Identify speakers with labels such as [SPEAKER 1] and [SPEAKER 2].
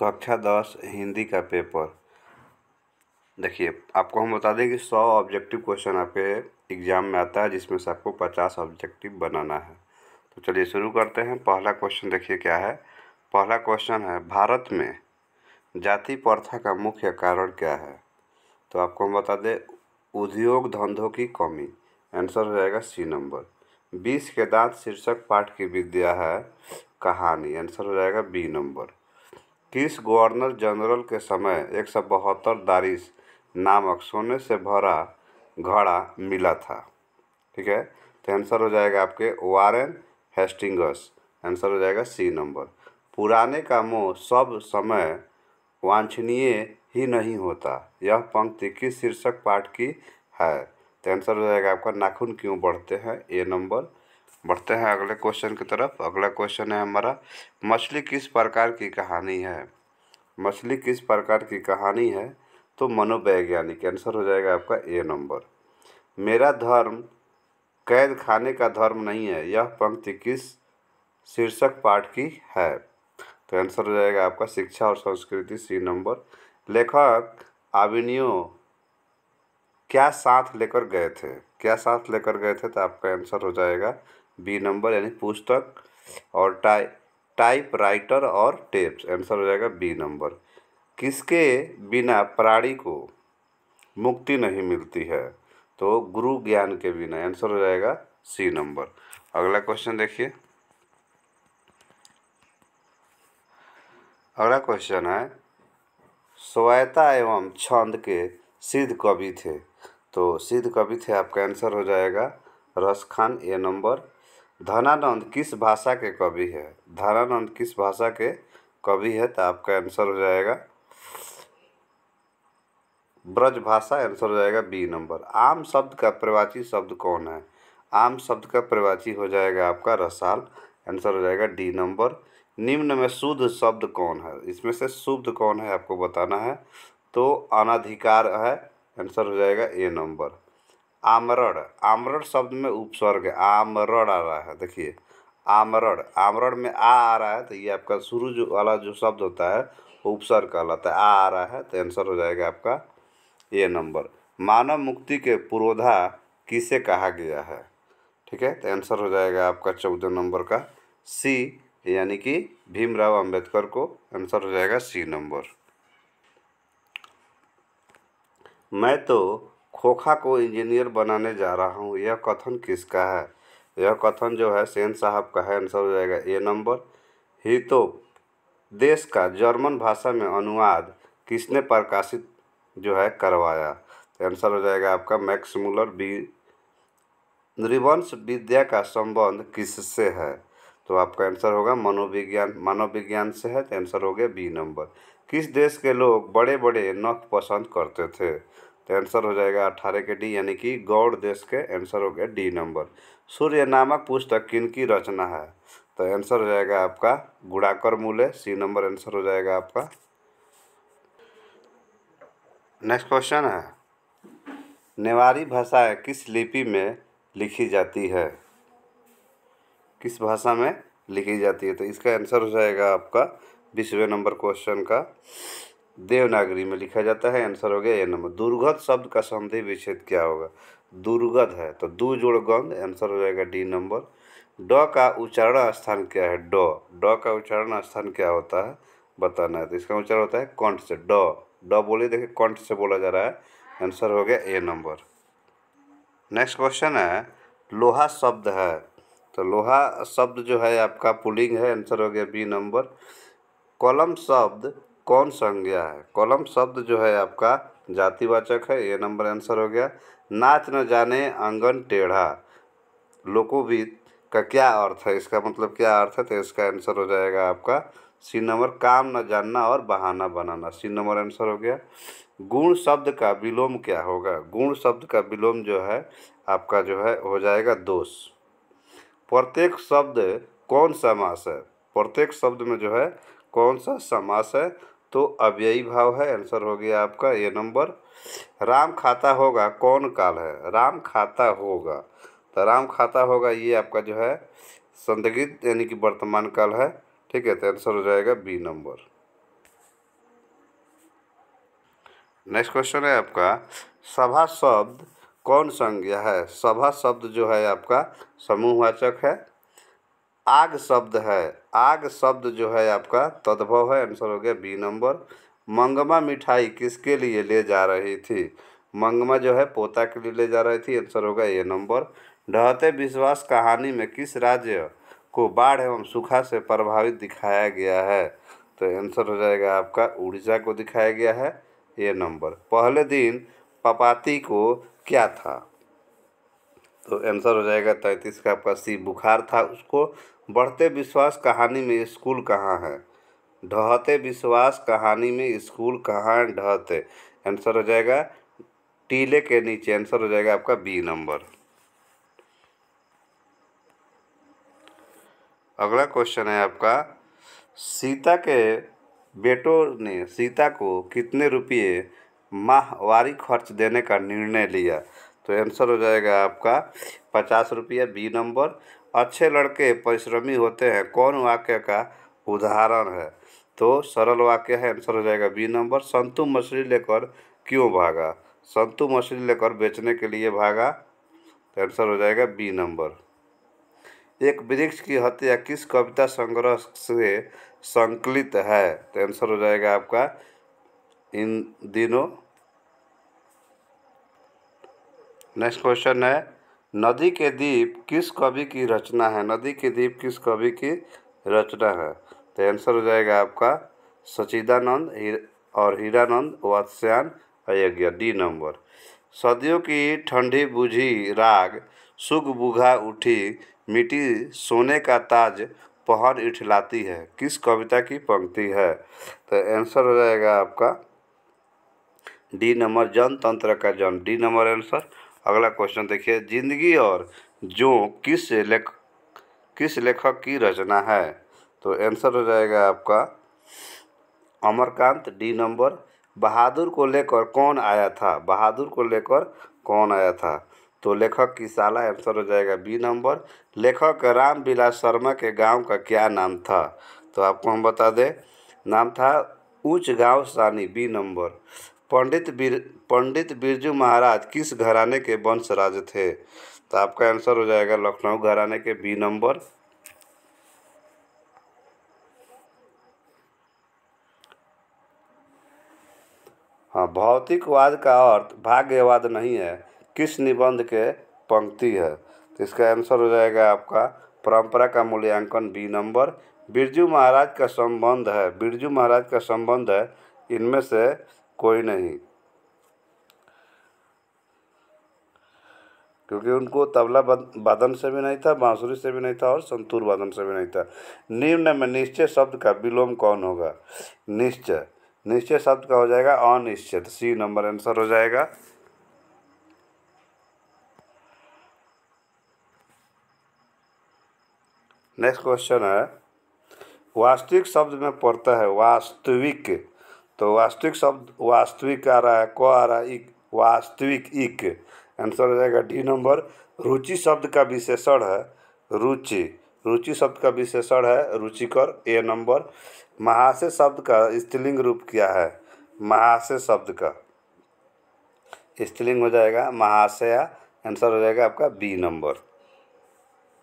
[SPEAKER 1] कक्षा दस हिंदी का पेपर देखिए आपको हम बता दें कि सौ ऑब्जेक्टिव क्वेश्चन आपके एग्ज़ाम में आता है जिसमें से आपको पचास ऑब्जेक्टिव बनाना है तो चलिए शुरू करते हैं पहला क्वेश्चन देखिए क्या है पहला क्वेश्चन है भारत में जाति प्रथा का मुख्य कारण क्या है तो आपको हम बता दें उद्योग धंधों की कमी आंसर हो जाएगा सी नंबर बीस के दांत शीर्षक पाठ की विद्या है कहानी आंसर हो जाएगा B number British governor general के समय एक सौ बहत्तर दारिश नामक सोने से भरा घड़ा मिला था ठीक है तो आंसर हो जाएगा आपके वारेन हेस्टिंगस आंसर हो जाएगा सी नंबर पुराने का मोह सब समय वांछनीय ही नहीं होता यह पंक्ति किस शीर्षक पाठ की है तो आंसर हो जाएगा आपका नाखून क्यों बढ़ते हैं ए नंबर बढ़ते हैं अगले क्वेश्चन की तरफ अगला क्वेश्चन है हमारा मछली किस प्रकार की कहानी है मछली किस प्रकार की कहानी है तो मनोवैज्ञानिक आंसर हो जाएगा आपका ए नंबर मेरा धर्म कैद खाने का धर्म नहीं है यह पंक्ति किस शीर्षक पाठ की है तो आंसर हो जाएगा आपका शिक्षा और संस्कृति सी नंबर लेखक आविनियो क्या साथ लेकर गए थे क्या साथ लेकर गए थे तो आपका आंसर हो जाएगा बी नंबर यानी पुस्तक और टाइ टाइप राइटर और टेप्स आंसर हो जाएगा बी नंबर किसके बिना प्राणी को मुक्ति नहीं मिलती है तो गुरु ज्ञान के बिना आंसर हो जाएगा सी नंबर अगला क्वेश्चन देखिए अगला क्वेश्चन है स्वायता एवं छंद के सिद्ध कवि थे तो सिद्ध कवि थे आपका आंसर हो जाएगा रस खान ए नंबर धनानंद किस भाषा के कवि है धनानंद किस भाषा के कवि है तो आपका आंसर हो जाएगा ब्रज भाषा आंसर हो जाएगा बी नंबर आम शब्द का प्रवाची शब्द कौन है आम शब्द का प्रवाची हो जाएगा आपका रसाल आंसर हो जाएगा डी नंबर निम्न में शुद्ध शब्द कौन है इसमें से शुद्ध कौन है आपको बताना है तो अनाधिकार है आंसर हो जाएगा ए नंबर आमरण आमरण शब्द में उपसर्ग आमरण आ रहा है देखिए आमरण आमरण में आ आ रहा है तो ये आपका शुरू जो वाला जो शब्द होता है वो उपसर्ग कहलाता है आ आ रहा है तो आंसर हो जाएगा आपका ये नंबर मानव मुक्ति के पुरोधा किसे कहा गया है ठीक है तो आंसर हो जाएगा आपका चौदह नंबर का सी यानी कि भीमराव अंबेडकर को आंसर हो जाएगा सी नंबर मैं तो खोखा को इंजीनियर बनाने जा रहा हूँ यह कथन किसका है यह कथन जो है सेन साहब का है आंसर हो जाएगा ए नंबर ही तो देश का जर्मन भाषा में अनुवाद किसने प्रकाशित जो है करवाया तो आंसर हो जाएगा आपका मैक्स मूलर बी नृवंश विद्या का संबंध किससे है तो आपका आंसर होगा मनोविज्ञान मनोविज्ञान से है तो आंसर हो गया बी नंबर किस देश के लोग बड़े बड़े नख पसंद करते थे तो आंसर हो जाएगा अठारह के डी यानी कि गौड़ देश के आंसर हो गया डी नंबर सूर्य नामक पुस्तक किनकी रचना है तो आंसर हो जाएगा आपका गुड़ाकर मूल्य सी नंबर आंसर हो जाएगा आपका नेक्स्ट क्वेश्चन है नेवारी भाषा किस लिपि में लिखी जाती है किस भाषा में लिखी जाती है तो इसका आंसर हो जाएगा आपका बीसवें नंबर क्वेश्चन का देवनागरी में लिखा जाता है आंसर हो गया ए नंबर दुर्गत शब्द का संधि विच्छेद क्या होगा दुर्गध है तो दू जोड़ गंध आंसर हो जाएगा डी नंबर ड का उच्चारण स्थान क्या है ड ड का उच्चारण स्थान क्या होता है बताना है तो इसका उच्चारण होता है कंठ से ड ड बोले देखिए कंठ से बोला जा रहा है आंसर हो गया ए नंबर नेक्स्ट क्वेश्चन है लोहा शब्द है तो लोहा शब्द जो है आपका पुलिंग है आंसर हो गया बी नंबर कलम शब्द कौन संज्ञा है कॉलम शब्द जो है आपका जातिवाचक है ये नंबर आंसर हो गया नाच न जाने आंगन टेढ़ा लोकोवीत का क्या अर्थ है इसका मतलब क्या अर्थ है तो इसका आंसर हो जाएगा आपका सी नंबर काम न जानना और बहाना बनाना सी नंबर आंसर हो गया गुण शब्द का विलोम क्या होगा गुण शब्द का विलोम जो है आपका जो है हो जाएगा दोष प्रत्येक शब्द कौन समास है प्रत्येक शब्द में जो है कौन सा समास है तो अव्ययी भाव है आंसर हो गया आपका ये नंबर राम खाता होगा कौन काल है राम खाता होगा तो राम खाता होगा ये आपका जो है संदिग्ध यानी कि वर्तमान काल है ठीक है तो आंसर हो जाएगा बी नंबर नेक्स्ट क्वेश्चन है आपका सभा शब्द कौन संज्ञा है सभा शब्द जो है आपका समूहवाचक है आग शब्द है आग शब्द जो है आपका तद्भव है आंसर हो गया बी नंबर मंगमा मिठाई किसके लिए ले जा रही थी मंगमा जो है पोता के लिए ले जा रही थी आंसर होगा ए नंबर ढहते विश्वास कहानी में किस राज्य को बाढ़ एवं सूखा से प्रभावित दिखाया गया है तो आंसर हो जाएगा आपका उड़ीसा को दिखाया गया है ए नंबर पहले दिन पपाती को क्या था तो आंसर हो जाएगा तैंतीस का आपका सी बुखार था उसको बढ़ते विश्वास कहानी में स्कूल कहाँ है ढहते विश्वास कहानी में स्कूल कहाँ है ढहते आंसर हो जाएगा टीले के नीचे आंसर हो जाएगा आपका बी नंबर अगला क्वेश्चन है आपका सीता के बेटों ने सीता को कितने रुपये माहवारी खर्च देने का निर्णय लिया तो आंसर हो जाएगा आपका पचास रुपये बी नंबर अच्छे लड़के परिश्रमी होते हैं कौन वाक्य का उदाहरण है तो सरल वाक्य है आंसर हो जाएगा बी नंबर संतु मछली लेकर क्यों भागा संतु मछली लेकर बेचने के लिए भागा तो आंसर हो जाएगा बी नंबर एक वृक्ष की हत्या किस कविता संग्रह से संकलित है तो आंसर हो जाएगा आपका इन दिनों नेक्स्ट क्वेश्चन है नदी के दीप किस कवि की रचना है नदी के दीप किस कवि की रचना है तो आंसर हो जाएगा आपका सचिदानंद हीर और हीरानंद वात्स्यान अयज्ञ डी नंबर सदियों की ठंडी बुझी राग सुख बुघा उठी मिट्टी सोने का ताज पहर इठलाती है किस कविता की पंक्ति है तो आंसर हो जाएगा आपका डी नंबर जन तंत्र का जन डी नंबर आंसर अगला क्वेश्चन देखिए जिंदगी और जो किस लेख किस लेखक की रचना है तो आंसर हो जाएगा आपका अमरकांत डी नंबर बहादुर को लेकर कौन आया था बहादुर को लेकर कौन आया था तो लेखक की साला आंसर हो जाएगा बी नंबर लेखक राम बिलास शर्मा के गांव का क्या नाम था तो आपको हम बता दें नाम था ऊंच गांव सानी बी नंबर पंडित बिर पंडित बिरजू महाराज किस घराने के वंश राज थे तो आपका आंसर हो जाएगा लखनऊ घराने के बी नंबर हाँ भौतिकवाद का अर्थ भाग्यवाद नहीं है किस निबंध के पंक्ति है तो इसका आंसर हो जाएगा आपका परंपरा का मूल्यांकन बी नंबर बिरजू महाराज का संबंध है बिरजू महाराज का संबंध है इनमें से कोई नहीं क्योंकि उनको तबला वादन से भी नहीं था बांसुरी से भी नहीं था और संतूर वादन से भी नहीं था निम्न में निश्चय शब्द का विलोम कौन होगा निश्चय निश्चय शब्द का हो जाएगा अनिश्चित सी नंबर आंसर हो जाएगा नेक्स्ट क्वेश्चन है वास्तविक शब्द में पड़ता है वास्तविक तो वास्तविक शब्द वास्तविक आ रहा है क आ रहा है इक वास्तविक इक आंसर हो जाएगा डी नंबर रुचि शब्द का विशेषण है रुचि रुचि शब्द का विशेषण है रुचिकर ए नंबर महाशय शब्द का स्त्रीलिंग रूप क्या है महाशय शब्द का स्त्रीलिंग हो जाएगा महाशया आंसर हो जाएगा आपका बी नंबर